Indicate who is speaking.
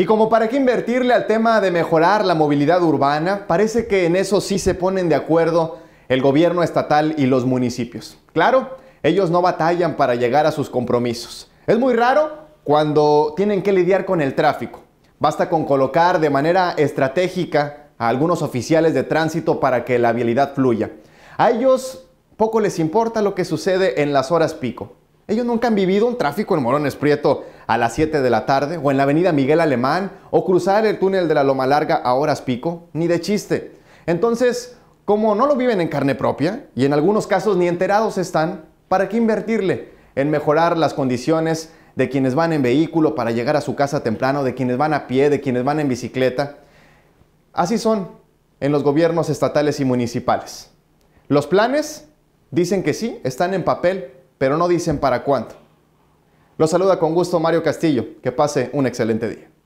Speaker 1: Y como para qué invertirle al tema de mejorar la movilidad urbana, parece que en eso sí se ponen de acuerdo el gobierno estatal y los municipios. Claro, ellos no batallan para llegar a sus compromisos. Es muy raro cuando tienen que lidiar con el tráfico. Basta con colocar de manera estratégica a algunos oficiales de tránsito para que la vialidad fluya. A ellos poco les importa lo que sucede en las horas pico. Ellos nunca han vivido un tráfico en Morones Prieto a las 7 de la tarde o en la avenida Miguel Alemán o cruzar el túnel de la Loma Larga a horas pico, ni de chiste. Entonces, como no lo viven en carne propia y en algunos casos ni enterados están, ¿para qué invertirle en mejorar las condiciones de quienes van en vehículo para llegar a su casa temprano, de quienes van a pie, de quienes van en bicicleta? Así son en los gobiernos estatales y municipales. Los planes dicen que sí, están en papel, pero no dicen para cuánto. Los saluda con gusto Mario Castillo. Que pase un excelente día.